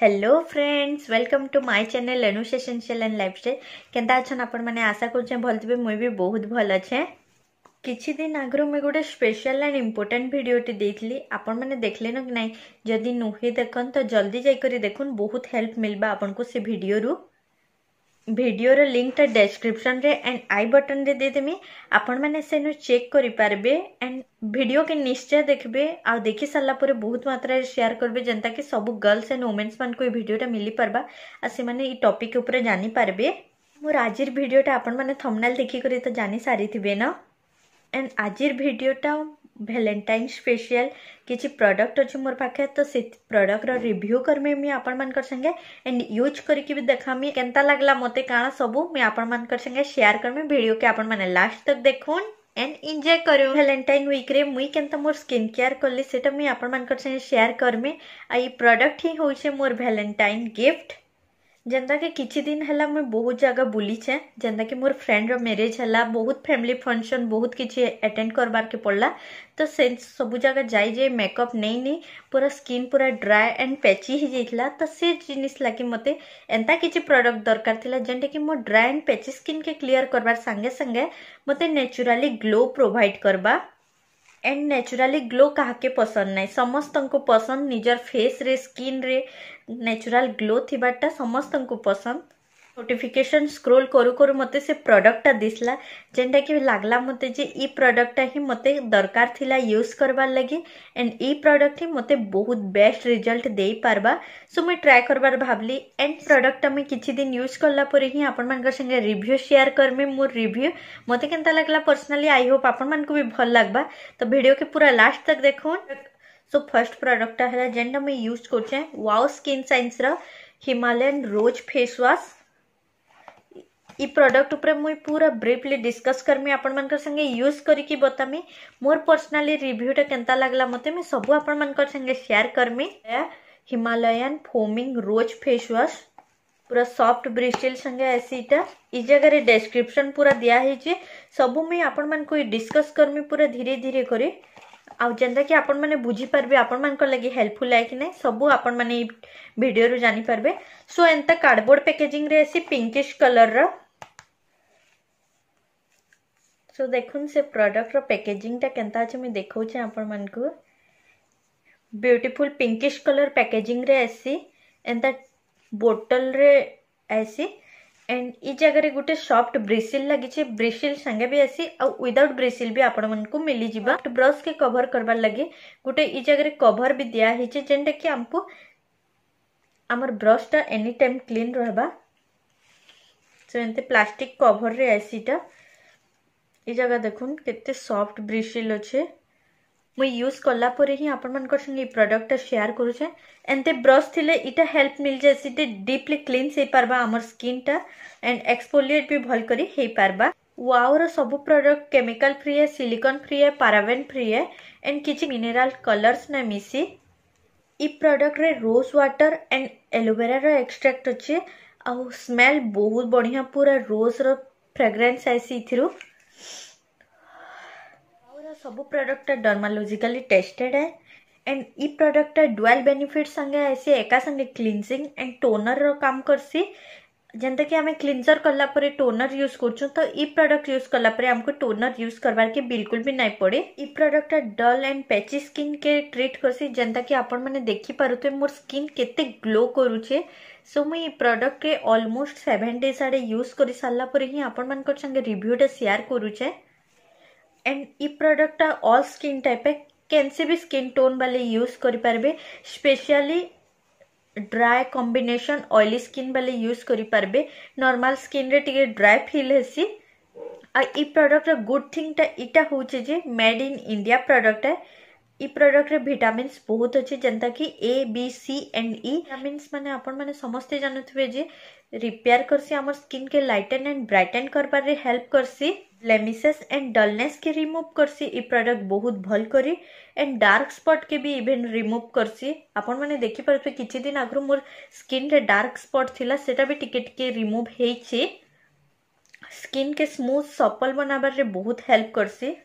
hello friends welcome to my channel Anush essential and lifestyle केंता अच्छन आपण माने आशा करूछे भल थिबे मुई भी बहुत भल अच्छे किछि दिन आगरो मैं गोटे स्पेशल एंड इम्पोर्टाट भिडटी देइथली आपण माने देखले न कि नाही जदि नुहे देख तो जल्दी जाई देख बहुत हेल्प मिलवा आपन को से भिडियो ଭିଡ଼ିଓର ଲିଙ୍କଟା ଡେସ୍କ୍ରିପ୍ସନ୍ରେ ଆଣ୍ଡ ଆଇ ବଟନ୍ରେ ଦେଇଦେମି ଆପଣମାନେ ସେନୁ ଚେକ୍ କରିପାରିବେ ଆଣ୍ଡ ଭିଡ଼ିଓକେ ନିଶ୍ଚୟ ଦେଖିବେ ଆଉ ଦେଖି ସାରିଲା ପରେ ବହୁତ ମାତ୍ରାରେ ସେୟାର କରିବେ ଯେନ୍ତାକି ସବୁ ଗର୍ଲସ୍ ଆଣ୍ଡ ଓମେନ୍ସମାନଙ୍କୁ ଏଇ ଭିଡ଼ିଓଟା ମିଳିପାରବା ଆଉ ସେମାନେ ଏଇ ଟପିକ୍ ଉପରେ ଜାଣିପାରିବେ ମୋର ଆଜିର ଭିଡ଼ିଓଟା ଆପଣମାନେ ଥମ୍ନାଲ୍ ଦେଖିକରି ତ ଜାଣିସାରିଥିବେ ନା ଆଣ୍ଡ ଆଜିର ଭିଡ଼ିଓଟା ଭେଲେଣ୍ଟାଇନ୍ ସ୍ପେଶିଆଲ୍ କିଛି ପ୍ରଡ଼କ୍ଟ ଅଛି ମୋର ପାଖେ ତ ସେ ପ୍ରଡ଼କ୍ଟର ରିଭ୍ୟୁ କରମି ମୁଇଁ ଆପଣମାନଙ୍କର ସାଙ୍ଗେ ଆଣ୍ଡ ୟୁଜ୍ କରିକି ବି ଦେଖାମି କେନ୍ତା ଲାଗଲା ମୋତେ କାଣା ସବୁ ମୁଇଁ ଆପଣମାନଙ୍କର ସାଙ୍ଗେ ସେୟାର କରମି ଭିଡ଼ିଓକେ ଆପଣମାନେ ଲାଷ୍ଟ ତକ୍ ଦେଖୁନ୍ एंड एंजॉय करू भैलेंटाइन वीक रे मुई केनता मोर स्किन केयर करली सेटा मुई आपण मानकर संगे शेयर करमे आ ई प्रोडक्ट ही होइसे मोर भैलेंटाइन गिफ्ट जेनता कि किसी दिन है मुझे बहुत जगह बुलीचे जेनता कि मोर फ्रेंड रेज है बहुत फैमिली फंक्शन बहुत किसी अटेंड करवार के पड़ला तो से सब जगह जाए जाए मेकअप नहीं नहीं पूरा स्किन पूरा ड्राई एंड पैची ही जाइला तो से जिनिस लगे मत ए किसी प्रडक्ट दरकार था जेनटा कि मो ड्राए एंड पैची स्किन के क्लीयर करवार संगे सांगे मत नेचुराली ग्लो प्रोभाइड करवा एंड नेचुराली ग्लो क्या पसंद ना समस्त को पसंद निजर फेस रे स्किन रे नेचुरल ग्लो थी समस्त को पसंद नोटिफिकेशन स्क्रोल करू करू मते से प्रडक्टा दिसला जेनटा कि लगला मत जे इ प्रडक्टा ही मते दरकार थिला यूज करबार लगे एंड इ प्रडक्ट ही मत बहुत बेस्ट रिजल्ट दे पारबा सो मैं ट्राई करबार भावली एंड प्रडक्ट मैं किसी दिन यूज कला पर ही आपण रिव्यू शेयर करमी मोर रिव्यू मत के लगला पर्सनाली आई होप आपण मन भी भल लगवा तो भिडियो के पूरा लास्ट तक देख सो फर्स्ट प्रडक्टा है जेनटा मुझ यूज कर वाओ स्किन सैंस र हिमालयन रोज फेस वाश ଇ ପ୍ରଡ଼କ୍ଟ ଉପରେ ମୁଇଁ ପୁରା ବ୍ରିଫଲି ଡିସ୍କସ୍ କରମି ଆପଣମାନଙ୍କର ସାଙ୍ଗେ ୟୁଜ୍ କରିକି ବତାମି ମୋର ପର୍ସନାଲି ରିଭ୍ୟୁଟା କେନ୍ତା ଲାଗଲା ମୋତେ ମୁଇଁ ସବୁ ଆପଣମାନଙ୍କର ସାଙ୍ଗେ ସେୟାର କରମି Himalayan foaming rose face wash ପୁରା ସଫ୍ଟ ବ୍ରିଷ୍ଟିଲ୍ ସାଙ୍ଗେ ଆସି ଇଟା ଇ ଜାଗାରେ ଡେସ୍କ୍ରିପସନ୍ ପୁରା ଦିଆହେଇଛେ ସବୁ ମୁଇଁ ଆପଣମାନଙ୍କୁ ଡିସ୍କସ୍ କରମି ପୁରା ଧୀରେ ଧୀରେ କରି आउ जेनता कि आपण मैंने बुझीपर आपण मान लगे हेल्पफुल है कि ना सब आपने भिडर जानीपर सो एंता कार्डबोर्ड पैकेजिंग रे ऐसी पिंकिश कलर रो सो so, देख से प्रडक्ट रैकेजिंगटा के मुझे देखा आपण मान ब्यूटीफुल पिंकिश कलर पैकेजिंग रे ऐसी एंता बोटल रे ऐसी एंड ये जगह गोटे सफ्ट ब्रेसिल लगी ब्रेसिल सांगे भी आसी आ विदाउट ब्रेसिल भी आपण मन मिली जावा ब्रश के कभर करवार लगे गोटे ये जगह कभर भी दिया दिखे जेनटा कि आमको आमर ब्रशटा एनी टाइम क्लीन रहा सो एमती प्लास्टिक कभर रे आसीटा ये जगह देखुन केते सफ्ट ब्रेसिल अच्छे ମୁଁ ୟୁଜ୍ କଲା ପରେ ହିଁ ଆପଣମାନଙ୍କର ସଙ୍ଗେ ଏଇ ପ୍ରଡକ୍ଟଟା ସେୟାର କରୁଛେ ଏମିତି ବ୍ରଶ୍ ଥିଲେ ଇଟା ହେଲ୍ପ ମିଳିଯାଏସି ଯେ ଡିପ୍ଲି କ୍ଲିନ୍ସ ହେଇପାରବା ଆମର ସ୍କିନ୍ଟା ଆଣ୍ଡ ଏକ୍ସପୋଲିଏଟ୍ ବି ଭଲ କରି ହେଇପାରବା ୱାଓର ସବୁ ପ୍ରଡକ୍ଟ କେମିକାଲ ଫ୍ରି ହେ ସିଲିକନ୍ ଫ୍ରି ହେ ପାରାବେନ୍ ଫ୍ରି ହେ ଆଣ୍ଡ କିଛି ମିନେରାଲ କଲର୍ସ ନା ମିଶି ଇ ପ୍ରଡକ୍ଟରେ ରୋଜ୍ ୱାଟର ଆଣ୍ଡ ଏଲୋଭେରାର ଏକ୍ସଟ୍ରାକ୍ଟ ଅଛେ ଆଉ ସ୍ମେଲ୍ ବହୁତ ବଢ଼ିଆ ପୁରା ରୋଜ୍ର ଫ୍ରାଗ୍ରାନ୍ସ ଆସି ଏଥିରୁ सब प्रडक्ट डर्मालोजिकाली टेस्टेड है एंड ई प्रडक्ट डुआल बेनिफिट संगे आसी एका संगे क्लीनजिंग एंड टोनर राम करसी जेनता कि आम क्लींजर कलापुर टोनर यूज कर तो ई प्रडक्ट यूज कलापुर आमको टोनर यूज करवार के बिल्कुल भी ना पड़े ई product dull and patchy skin के ट्रीट करसी जेनता कि आप देखिपे मोर स्किन के ग्लो करुचे सो मुई प्रडक्ट के अलमोस्ट सेभेन डेज आड़े यूज कर सारापर ही आपण मान संगे रिव्यूटा सेयार करुचे एंड इ प्रडक्ट अल स्किन टाइप कैनसी भी स्किन टोन वाले यूज करें स्पेशली ड्राए कम्बिनेसन अएली स्किन वाले यूज करें नर्माल स्किन रे ड्राए फिल हेसी आ प्रडक्टर गुड थिंगटा इटा हूँ जे मेड इन इंडिया प्रडक्ट है ଇ ପ୍ରଡକ୍ଟରେ ଭିଟାମିନ୍ସ ବହୁତ ଅଛି ଯେନ୍ତାକି A B C and E vitamins ମାନେ ଆପଣମାନେ ସମସ୍ତେ ଜାଣୁଥିବେ ଯେ ରିପେୟାର କର୍ସି ଆମର ସ୍କିନ୍କେ ଲାଇଟେନ୍ ଆଣ୍ଡ ବ୍ରାଇଟେନ୍ କରବାରେ ହେଲ୍ପ କର୍ସି ବ୍ଲେମିସେସ୍ ଆଣ୍ଡ ଡଲନେସ୍କେ ରିମୁଭ୍ କର୍ସି ଇ ପ୍ରଡକ୍ଟ ବହୁତ ଭଲ୍ କରି ଆଣ୍ଡ ଡାର୍କ ସ୍ପଟ୍କେ ବି ଇଭେନ୍ ରିମୁଭ୍ କର୍ସି ଆପଣମାନେ ଦେଖିପାରୁଥିବେ କିଛି ଦିନ ଆଗରୁ ମୋର ସ୍କିନ୍ରେ ଡାର୍କ ସ୍ପଟ୍ ଥିଲା ସେଟା ବି ଟିକେ ଟିକେ ରିମୁଭ୍ ହେଇଛି ସ୍କିନ୍କେ ସ୍ମୁଥ୍ ସପଲ୍ ବନାବାରେ ବହୁତ ହେଲ୍ପ କର୍ସି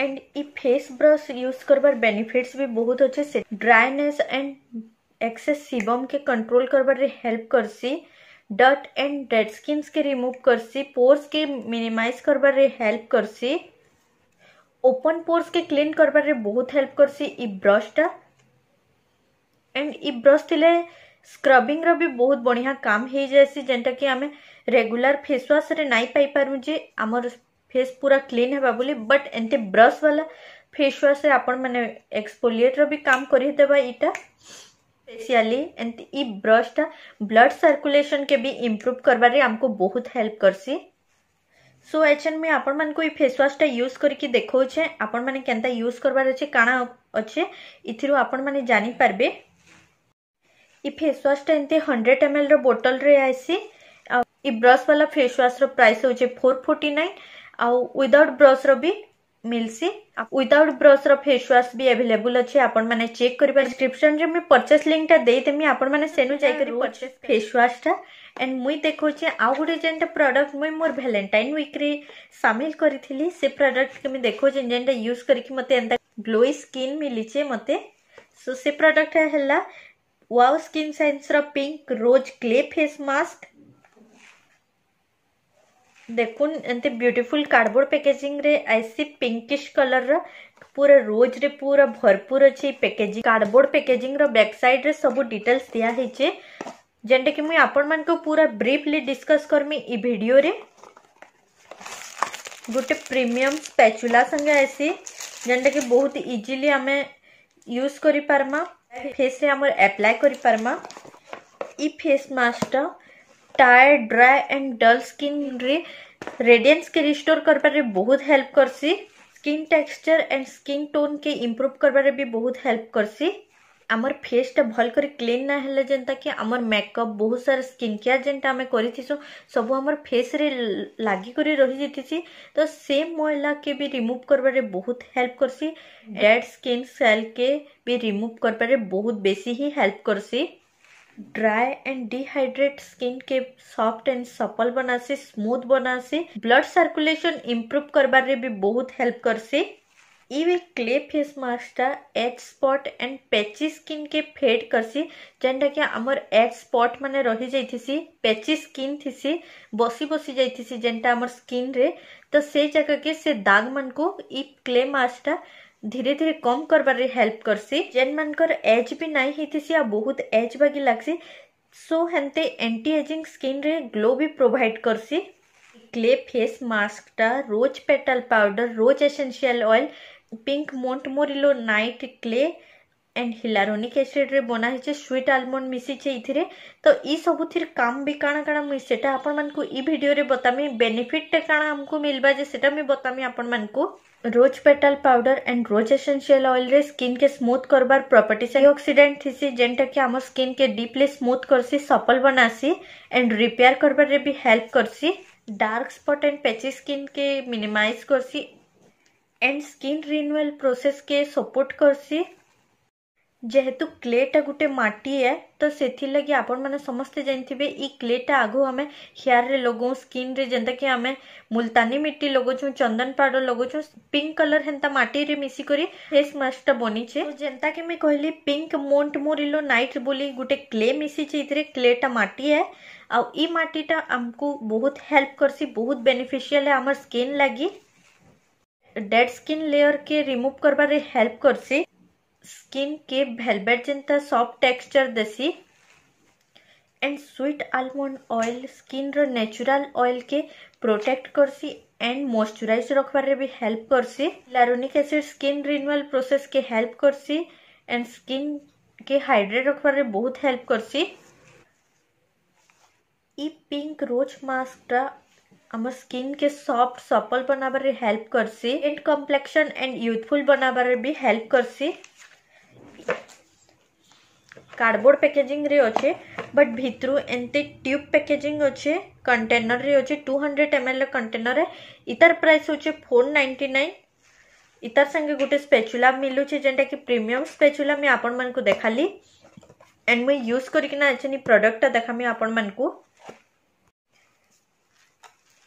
एंड ये फेस ब्रश यूज करबार बेनिफिट्स भी बहुत अच्छे से ड्राइनेस एंड एक्सेस सीबम के कंट्रोल करबार रे हेल्प करसी डट एंड डेड स्किन्स के रिमूव करसी पोर्स के मिनिमाइज करबार रे हेल्प करसी ओपन पोर्स के क्लीन करबार रे बहुत हेल्प करसी ई ब्रशटा एंड ई ब्रश थिले स्क्रबिंग रो भी बहुत बढ़िया काम हो जाएसी जेनटा कि आम रेगुलर फेसवाश रे नाई पाई पारू जे आमर ଫେସ୍ ପୁରା କ୍ଲିନ୍ ହେବା ବୋଲି ବଟ୍ ଏମିତି ବ୍ରଶ୍ ବାଲା ଫେସ୍ ୱାଶ୍ରେ ଆପଣମାନେ भी काम କାମ କରିଦେବା ଇଟା स्पेशली ई ब्रशटा ब्लड सर्कुलेशन के भी इम्प्रूव करबारे आमको बहुत हेल्प करसी सो एच एन में आपण मन को फेस वाशटा यूज करके देखो छे आपण माने केनता यूज करबार अछि काना अछि इथिरो आपण माने जानि पारबे ई फेस वाशटा एंते 100 ml रो बोतल रे आसी ई ब्रश वाला फेस वाश रो प्राइस होचे 449 आदाउट ब्रश र भी मिलसी विदाउट ब्रश र फेस वाश भी अवेलेबल अच्छे मैंने चेक करिपन परचेस लिंक टाइम आपचेस फेस वाश टा एंड मुई देखे आउ गोटे जेन प्रडक्ट मुई मोर भैलेटाइन विक्रे सामिल करी से प्रडक्ट के देखे जेन टाइम यूज करो स्किन मिलीचे मत सो से प्रडक्ट है वाओ skin science pink rose clay face mask দেখুন এমতি বিউটিফুল কার্ডবোর্ড প্যাকেজিং রে আইসি পিঙ্কিশ কলর র পুরা রোজ রে পুরা ভরপুর আছে প্যাকেজিং কার্ডবোর্ড প্যাকেজিং র ব্যাক সাইড রে সব ডিটেলস দিয়া হইছে যেটা কি মুই আপন মানকো পুরা ব্রিফলি ডিসकस করমি ই ভিডিও রে গোটে প্রিমিয়াম স্প্যাচুলা সঙ্গে আইসি যেটা কি বহুত ইজিলি আমি ইউজ করি পারমা ফেস রে আমার অ্যাপ্লাই করি পারমা ই ফেস মাস্কটা tired dry and dull skin रे रेडियंस के रिस्टोर पारे बहुत हेल्प करसी skin texture and skin tone के इम्प्रूव पारे भी बहुत हेल्प करसी आमर टा भल कर क्लीन ना हेले जेनता कि आमर मेकअप बहुत सारा स्किन केयर जेनटा करी करूँ सब आमर फेस रे लागी करी रही जाती तो सेम मयला के भी रिमूव करबारे बहुत हेल्प करसी डेड स्किन सेल के भी रिमूव करबारे बहुत बेसी ही हेल्प करसी ड्राई एंड डिहाइड्रेट स्किन के सॉफ्ट एंड सफल बनासे स्मूथ बनासे ब्लड सर्कुलेशन इम्प्रूव करबारे भी बहुत हेल्प करसे इवे क्ले फेस मास्कटा age spot and patchy skin के फेड करसी जेनटा कि अमर एज स्पॉट माने रही जाइथिसी पैची स्किन थिसी बसी बसी जाइथिसी जेनटा अमर स्किन रे तो से जगह के से दाग मन को इ क्ले मास्कटा धीरे धीरे कम करबारे हेल्प करसी जेन मानकर एज भी नाई सी आ बहुत एज बागी लागसी सो हेंते एंटी एजिंग स्किन रे ग्लो भी प्रोवाइड करसी क्ले फेस मास्क टा rose petal powder rose essential oil pink montmorillonite clay and hyaluronic acid रे बना हिचे स्वीट आलमंड मिसी छै इथिरे तो ई सबु थिर काम भी काना काना मि सेटा आपन मानको ई वीडियो रे बतामी बेनिफिट टे काना हमकू मिलबा जे सेटा मि बतामी आपन मानको rose petal powder and rose essential oil रे स्किन के स्मूथ करबार प्रॉपर्टीज एंटीऑक्सीडेंट थीसी जेनटा कि आम स्किन के डीपली स्मूथ करसी सफल बनासी एंड रिपेयर करबार रे भी हेल्प करसी dark spot and patchy skin के मिनिमाइज करसी एंड स्किन रिन्यूअल प्रोसेस के सपोर्ट करसी जेहेतु क्लेटा गुटे माटी है तो से लगे आपण मैंने समस्ते जानते ये क्लेटा आगू आम हेयर रे लगू स्किन रे जेनता कि आम मुलतानी मिट्टी लगोच चंदन पाउडर लगोच पिंक कलर हेन्ता मटी रे मिसी फेस मास्क टा बनीचे तो जेनता कि मुझे कहली पिंक मोन्ट मोरिलो नाइट बोली गोटे क्ले मिसीचे क्लेटा मटी है आउ यटीटा आमको बहुत हेल्प करसी बहुत बेनिफिशियल है आम स्किन लगी डेड स्किन लेयर के रिमूव करबारे हेल्प करसी स्किन के velvet in सॉफ्ट टेक्सचर देसी and sweet almond oil skin रो नेचुरल ऑयल के प्रोटेक्ट करसी एंड मॉइस्चराइज रखबार रे भी हेल्प करसी hyaluronic acid skin renewal process के हेल्प करसी एंड स्किन के हाइड्रेट रखबार रे बहुत हेल्प करसी इ पिंक रोज मास्क मास्कटा आम स्किन के सॉफ्ट सपल बनाबारे हेल्प करसी एंड कॉम्प्लेक्शन एंड यूथफुल बनाबारे भी हेल्प करसी कार्डबोर्ड पैकेजिंग रे अच्छे बट भितर एमती ट्यूब पैकेजिंग अच्छे कंटेनर रे अच्छे 200 हंड्रेड एम एल कंटेनर है इतार प्राइस हूँ फोर नाइंटी नाइन इतार संगे गोटे स्पेचुला मिलूँ जेनटा कि प्रिमियम स्पेचुला मुझे आपण मैं देखाली एंड मुझ यूज करना प्रडक्ट प्रडक्टा देखामी आपण मानक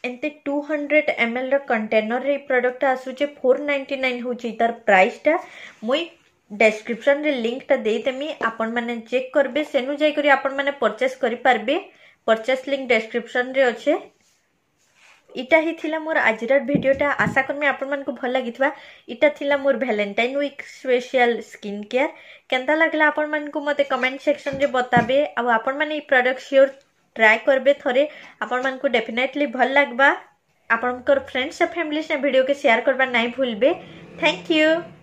एमते two hundred M L container product आसूचे फोर नाइंटी नाइन हूँ प्राइसटा मुई ଡେସ୍କ୍ରିପସନ୍ରେ ଲିଙ୍କ୍ଟା ଦେଇଦେମି ଆପଣମାନେ ଚେକ୍ କରିବେ ସେନୁ ଯାଇକରି ଆପଣମାନେ ପରଚେସ୍ କରିପାରିବେ ପରଚେସ୍ ଲିଙ୍କ୍ ଡେସ୍କ୍ରିପସନ୍ରେ ଅଛେ ଇଟା ହିଁ ଥିଲା ମୋର ଆଜିର ଭିଡ଼ିଓଟା ଆଶା କର୍ମି ଆପଣମାନଙ୍କୁ ଭଲ ଲାଗିଥିବା ଇଟା ଥିଲା ମୋର Valentine week special skin care କେନ୍ତା ଲାଗିଲା ଆପଣମାନଙ୍କୁ ମୋତେ କମେଣ୍ଟ ସେକ୍ସନ୍ରେ ବତାବେ ଆଉ ଆପଣମାନେ ଏଇ ପ୍ରଡ଼କ୍ଟ ସିଓର୍ ଟ୍ରାଏ କରିବେ ଥରେ ଆପଣମାନଙ୍କୁ ଡେଫିନେଟଲି ଭଲ ଲାଗବା ଆପଣଙ୍କର ଫ୍ରେଣ୍ଡସ୍ ଆଉ ଫ୍ୟାମିଲିସ୍ନେ ଭିଡ଼ିଓକେ ସେୟାର କରିବା ନାଇଁ ଭୁଲବେ ଥ୍ୟାଙ୍କ ୟୁ